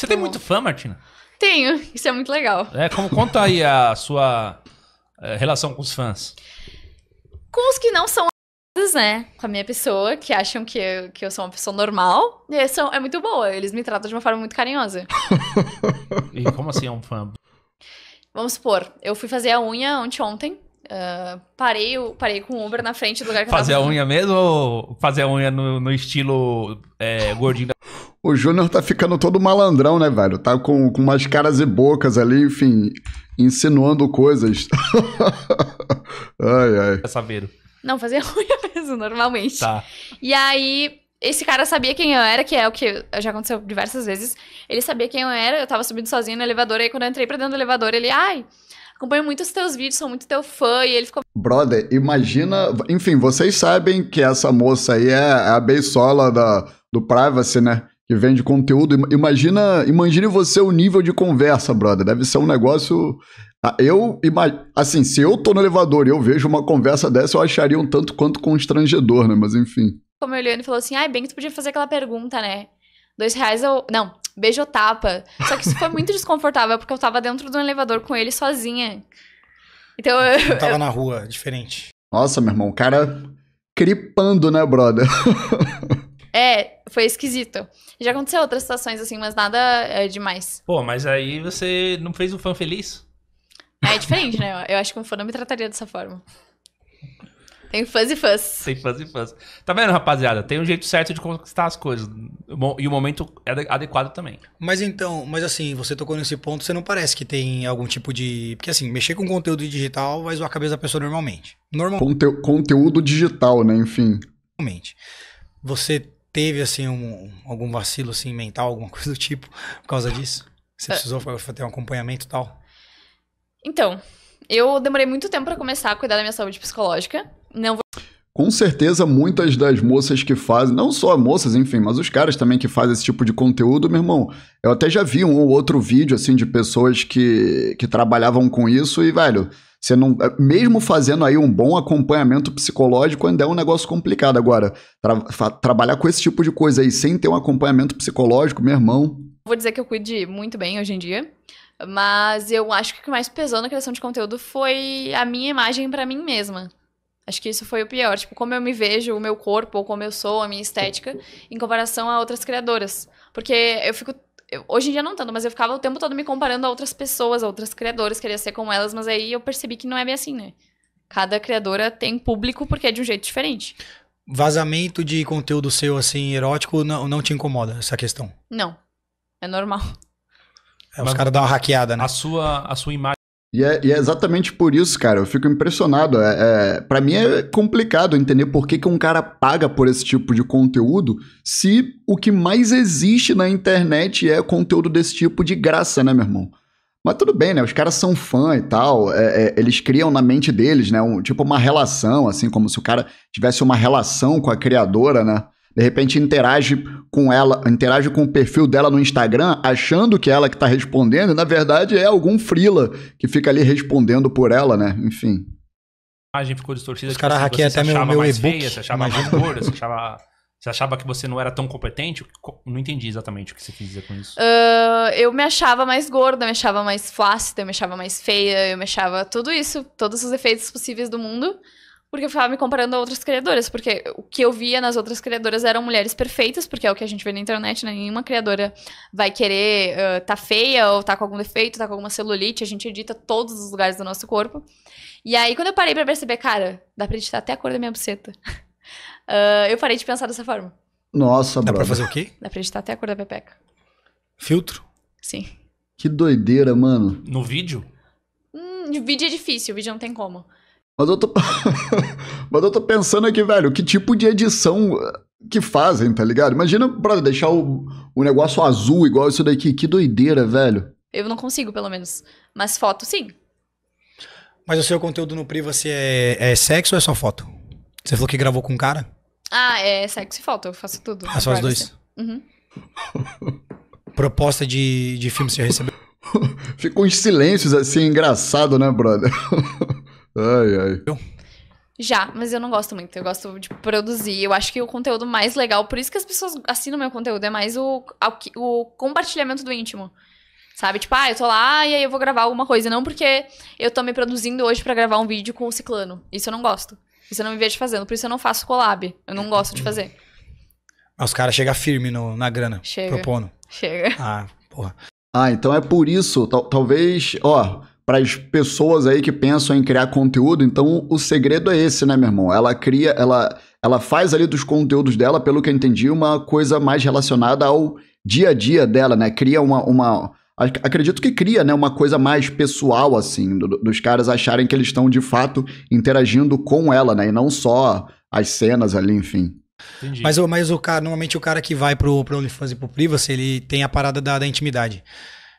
Você tem tá muito fã, Martina? Tenho, isso é muito legal. É, como conta aí a sua é, relação com os fãs. Com os que não são né, com a minha pessoa, que acham que eu, que eu sou uma pessoa normal, e eh, são, é muito boa, eles me tratam de uma forma muito carinhosa. e como assim é um fã? Vamos supor, eu fui fazer a unha ontem, ontem uh, ah, parei, parei com o Uber na frente do lugar que fazer eu Fazer a unha mesmo ou fazer a unha no, no estilo é, gordinho da... O Júnior tá ficando todo malandrão, né, velho? Tá com, com umas caras e bocas ali, enfim, insinuando coisas. ai, ai. É tá saber. Não, fazia ruim mesmo, normalmente. Tá. E aí, esse cara sabia quem eu era, que é o que já aconteceu diversas vezes. Ele sabia quem eu era, eu tava subindo sozinho no elevador, aí quando eu entrei pra dentro do elevador, ele, ai, acompanho muito os teus vídeos, sou muito teu fã, e ele ficou... Brother, imagina... Enfim, vocês sabem que essa moça aí é, é a beisola da do Privacy, né? que vende conteúdo. Imagina, imagine você o nível de conversa, brother. Deve ser um negócio. Tá? Eu assim, se eu tô no elevador e eu vejo uma conversa dessa, eu acharia um tanto quanto constrangedor, né? Mas enfim. Como o Eliane falou assim, ai, ah, bem que tu podia fazer aquela pergunta, né? Dois reais eu. Não, beijo tapa. Só que isso foi muito desconfortável, porque eu tava dentro do elevador com ele sozinha. Então eu. eu tava eu... na rua, diferente. Nossa, meu irmão, o cara cripando, né, brother? é, foi esquisito. Já aconteceu outras situações assim, mas nada é, demais. Pô, mas aí você não fez o fã feliz? É diferente, né? Eu acho que um fã não me trataria dessa forma. Tem fãs e fãs. Tem fãs e fãs. Tá vendo, rapaziada? Tem um jeito certo de conquistar as coisas. E o momento é adequado também. Mas então, mas assim, você tocou nesse ponto, você não parece que tem algum tipo de. Porque assim, mexer com conteúdo digital vai zoar a cabeça da pessoa normalmente. Normal... Conte... Conteúdo digital, né? Enfim. Normalmente. Você teve assim um, algum vacilo assim mental, alguma coisa do tipo por causa disso? Você é. precisou ter um acompanhamento e tal? Então, eu demorei muito tempo para começar a cuidar da minha saúde psicológica. Não vou... Com certeza, muitas das moças que fazem, não só moças, enfim, mas os caras também que fazem esse tipo de conteúdo, meu irmão, eu até já vi um ou outro vídeo, assim, de pessoas que, que trabalhavam com isso e, velho, você não, eh, mesmo fazendo aí um bom acompanhamento psicológico, ainda é um negócio complicado. Agora, tra trabalhar com esse tipo de coisa aí sem ter um acompanhamento psicológico, meu irmão. Vou dizer que eu cuide muito bem hoje em dia. Mas eu acho que o que mais pesou na criação de conteúdo foi a minha imagem para mim mesma. Acho que isso foi o pior. Tipo, como eu me vejo, o meu corpo, ou como eu sou, a minha estética, em comparação a outras criadoras. Porque eu fico eu, hoje em dia não tanto, mas eu ficava o tempo todo me comparando a outras pessoas, a outras criadoras, queria ser como elas, mas aí eu percebi que não é bem assim, né? Cada criadora tem público porque é de um jeito diferente. Vazamento de conteúdo seu, assim, erótico, não, não te incomoda essa questão? Não. É normal. É, os caras dão uma hackeada, né? A sua, a sua imagem. E é, e é, exatamente por isso, cara, eu fico impressionado. É, é para mim é complicado entender por que, que um cara paga por esse tipo de conteúdo se o que mais existe na internet é conteúdo desse tipo de graça, né, meu irmão? Mas tudo bem, né? Os caras são fã e tal. É, é, eles criam na mente deles, né? Um, tipo uma relação, assim, como se o cara tivesse uma relação com a criadora, né? de repente interage com ela, interage com o perfil dela no Instagram, achando que é ela que está respondendo, e na verdade é algum frila que fica ali respondendo por ela, né? Enfim. A imagem ficou distorcida. Os caras tipo, assim, hackeiam até meu, meu e-book. Você achava mais gorda, você achava... Você achava que você não era tão competente? Não entendi exatamente o que você quis dizer com isso. Uh, eu me achava mais gorda, me achava mais flácida, me achava mais feia, eu me achava tudo isso, todos os efeitos possíveis do mundo porque eu ficava me comparando a outras criadoras, porque o que eu via nas outras criadoras eram mulheres perfeitas, porque é o que a gente vê na internet, né? Nenhuma criadora vai querer uh, tá feia ou tá com algum defeito, tá com alguma celulite, a gente edita todos os lugares do nosso corpo. E aí, quando eu parei para perceber, cara, dá pra editar até a cor da minha buceta, uh, eu parei de pensar dessa forma. Nossa, Dá brother. pra fazer o quê? Dá pra editar até a cor da pepeca. Filtro? Sim. Que doideira, mano. No vídeo? Hum, vídeo é difícil, vídeo não tem como. Mas eu tô. Mas eu tô pensando aqui, velho, que tipo de edição eh, que fazem, tá ligado? Imagina, brother, deixar o, o negócio azul igual isso daqui. Que doideira, velho. Eu não consigo, pelo menos. Mas foto, sim. Mas o seu conteúdo no Privacy é, é sexo ou é só foto? Você falou que gravou com um cara? Ah, é sexo e foto. Eu faço tudo. Ah, só os dois? Uhum. Proposta de, de filme você recebeu? Ficam em silêncios assim, engraçado, né, brother? Ai, ai. Já, mas eu não gosto muito. Eu gosto de produzir. Eu acho que o conteúdo mais legal, por isso que as pessoas assinam meu conteúdo, é mais o, o compartilhamento do íntimo. Sabe? Tipo, ah, eu tô lá e aí eu vou gravar alguma coisa. Não porque eu tô me produzindo hoje para gravar um vídeo com o ciclano. Isso eu não gosto. Isso eu não me vejo fazendo. Por isso eu não faço collab. Eu não gosto de fazer. Ah, os caras chegam firme no, na grana. Chega. Propondo. Chega. Ah, porra. Ah, então é por isso. talvez. Ó para as pessoas aí que pensam em criar conteúdo. Então, o segredo é esse, né, meu irmão? Ela cria, ela, ela faz ali dos conteúdos dela, pelo que eu entendi, uma coisa mais relacionada ao dia a dia dela, né? Cria uma, uma acredito que cria, né, uma coisa mais pessoal assim, do, dos caras acharem que eles estão de fato interagindo com ela, né, e não só as cenas ali, enfim. Mas, mas o cara, normalmente o cara que vai pro, pro OnlyFans e pro Privacy, ele tem a parada da, da intimidade.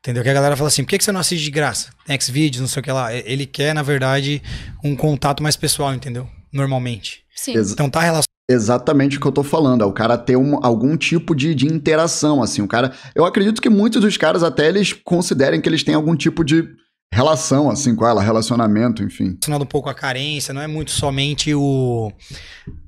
Entendeu? Que a galera fala assim, por que, que você não assiste de graça? Tem Xvideos, não sei o que lá. Ele quer, na verdade, um contato mais pessoal, entendeu? Normalmente. Sim. Então tá relacionado. Exatamente o que eu tô falando, é o cara ter um, algum tipo de, de interação, assim, o cara... Eu acredito que muitos dos caras até eles considerem que eles têm algum tipo de relação, assim, com ela, relacionamento, enfim. Relacionado um pouco a carência, não é muito somente o...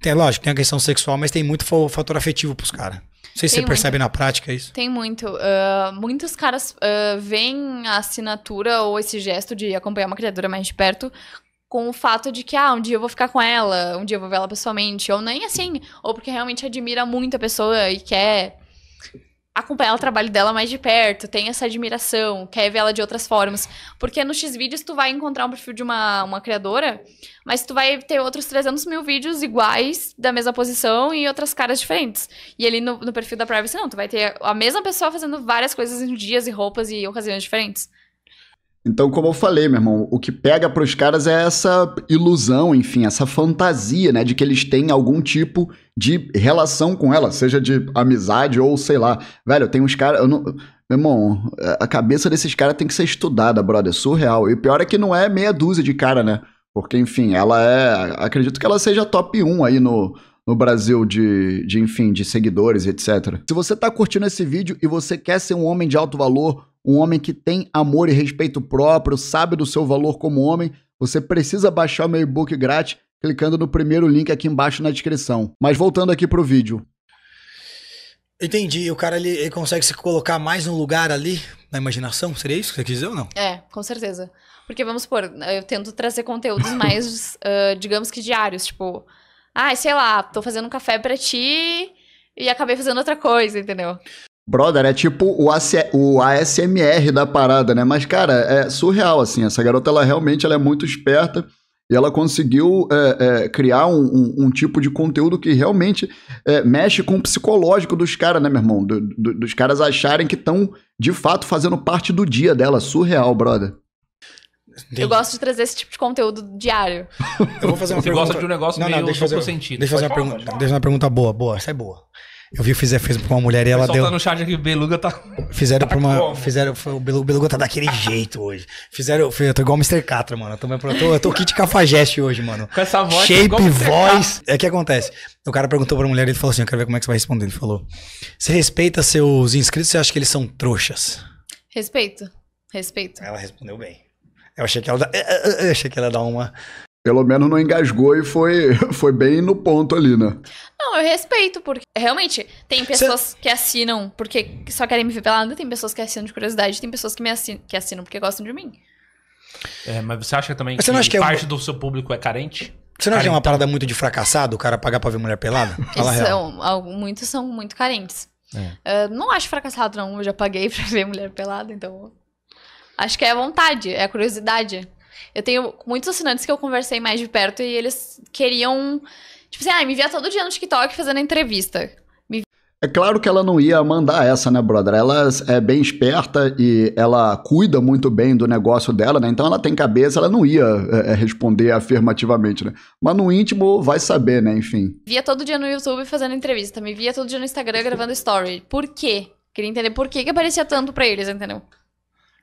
Tem, lógico, tem a questão sexual, mas tem muito fator afetivo pros caras sei se você muito. percebe na prática isso. Tem muito. Uh, muitos caras uh, veem a assinatura ou esse gesto de acompanhar uma criadora mais de perto com o fato de que, ah, um dia eu vou ficar com ela, um dia eu vou ver ela pessoalmente, ou nem assim, ou porque realmente admira muito a pessoa e quer acompanhar o trabalho dela mais de perto, tem essa admiração, quer ver ela de outras formas. Porque no Xvideos vídeos tu vai encontrar um perfil de uma, uma criadora, mas tu vai ter outros 300 mil vídeos iguais, da mesma posição e outras caras diferentes. E ali no, no perfil da Privacy não, tu vai ter a mesma pessoa fazendo várias coisas em dias e roupas e ocasiões diferentes. Então, como eu falei, meu irmão, o que pega para os caras é essa ilusão, enfim, essa fantasia, né, de que eles têm algum tipo de relação com ela, seja de amizade ou sei lá. Velho, tem uns caras, não, meu irmão, a cabeça desses caras tem que ser estudada, brother, surreal. E pior é que não é meia dúzia de cara, né? Porque, enfim, ela é, acredito que ela seja top 1 aí no, no Brasil de, de, enfim, de seguidores, etc. Se você tá curtindo esse vídeo e você quer ser um homem de alto valor, um homem que tem amor e respeito próprio, sabe do seu valor como homem, você precisa baixar o meu e-book grátis clicando no primeiro link aqui embaixo na descrição. Mas voltando aqui pro vídeo. Entendi. O cara ele, ele consegue se colocar mais no lugar ali na imaginação? Seria isso que você quis dizer ou não? É, com certeza. Porque vamos supor, eu tento trazer conteúdos mais, uh, digamos que diários, tipo, ah, sei lá, tô fazendo um café para ti e acabei fazendo outra coisa, entendeu? Brother, é tipo o, AC, o ASMR da parada, né? Mas, cara, é surreal, assim. Essa garota, ela realmente ela é muito esperta e ela conseguiu é, é, criar um, um, um, tipo de conteúdo que realmente é, mexe com o psicológico dos caras, né, meu irmão? Do, do, dos caras acharem que estão, de fato, fazendo parte do dia dela. Surreal, brother. Eu gosto de trazer esse tipo de conteúdo diário. Eu vou fazer uma Você pergunta... gosta de um negócio não, meio não, deixa o fazer, sentido. Deixa eu fazer, uma, pergunta, deixa uma pergunta boa, boa. Essa é boa. Eu vi, fizer, fez pra uma mulher e ela tá deu. Tá no chat aqui, Beluga tá. Fizeram tá pra uma. Fizeram. Foi, o Beluga tá daquele jeito hoje. Fizeram. Eu tô igual o Mr. Catra, mano. Eu tô, eu tô, eu tô kit cafajeste hoje, mano. Com essa voz. Shape, voz. É que acontece. O cara perguntou pra mulher e ele falou assim: eu quero ver como é que você vai responder. Ele falou: Você respeita seus inscritos você acha que eles são trouxas? Respeito. Respeito. Ela respondeu bem. Eu achei que ela, eu achei que ela dá uma pelo menos não engasgou e foi, foi bem no ponto ali, né? Não, eu respeito, porque realmente tem pessoas Cê... que assinam porque só querem me ver pelada, tem pessoas que assinam de curiosidade, tem pessoas que me assinam, que assinam porque gostam de mim. É, mas você acha também você que, que, parte é um... do seu público é carente? Você não acha é uma parada muito de fracassado o cara pagar pra ver mulher pelada? Fala muitos são muito carentes. É. Uh, não acho fracassado, não. Eu já paguei pra ver mulher pelada, então. Acho que é vontade, é curiosidade. Eu tenho muitos assinantes que eu conversei mais de perto e eles queriam, tipo assim, ah, me via todo dia no TikTok fazendo entrevista. É claro que ela não ia mandar essa, né, brother? Ela é bem esperta e ela cuida muito bem do negócio dela, né? Então ela tem cabeça, ela não ia é, é responder afirmativamente, né? Mas no íntimo vai saber, né? Enfim. Via todo dia no YouTube fazendo entrevista, me via todo dia no Instagram gravando story. Por quê? Queria entender por que, que aparecia tanto pra eles, entendeu?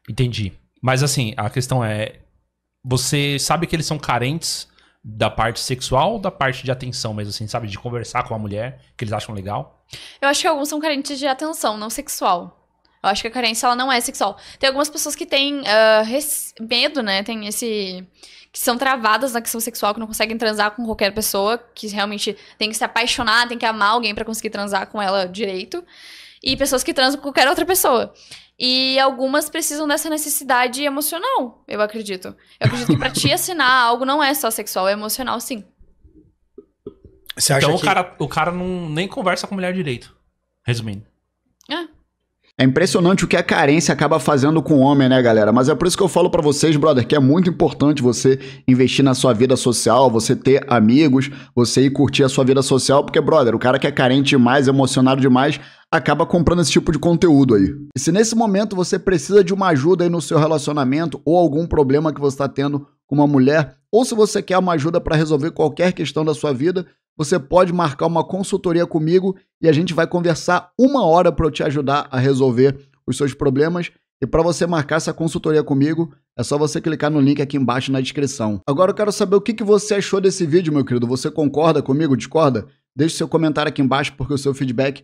Entendi. Mas assim, a questão é, você sabe que eles são carentes da parte sexual ou da parte de atenção mesmo, assim, sabe? De conversar com a mulher, que eles acham legal? Eu acho que alguns são carentes de atenção, não sexual. Eu acho que a carência, ela não é sexual. Tem algumas pessoas que têm uh, medo, né? Tem esse... Que são travadas na questão sexual, que não conseguem transar com qualquer pessoa, que realmente tem que se apaixonar, tem que amar alguém para conseguir transar com ela direito. E pessoas que transam com qualquer outra pessoa. E algumas precisam dessa necessidade emocional, eu acredito. Eu acredito que pra te assinar algo não é só sexual, é emocional sim. Você acha então que... o cara, o cara não, nem conversa com mulher direito. Resumindo. É. É impressionante o que a carência acaba fazendo com o homem, né, galera? Mas é por isso que eu falo para vocês, brother, que é muito importante você investir na sua vida social, você ter amigos, você ir curtir a sua vida social, porque, brother, o cara que é carente demais, emocionado demais, acaba comprando esse tipo de conteúdo aí. E se nesse momento você precisa de uma ajuda aí no seu relacionamento ou algum problema que você está tendo com uma mulher, ou se você quer uma ajuda para resolver qualquer questão da sua vida, você pode marcar uma consultoria comigo e a gente vai conversar uma hora para eu te ajudar a resolver os seus problemas. E para você marcar essa consultoria comigo, é só você clicar no link aqui embaixo na descrição. Agora eu quero saber o que, você achou desse vídeo, meu querido. Você concorda comigo? Discorda? Deixe seu comentário aqui embaixo porque o seu feedback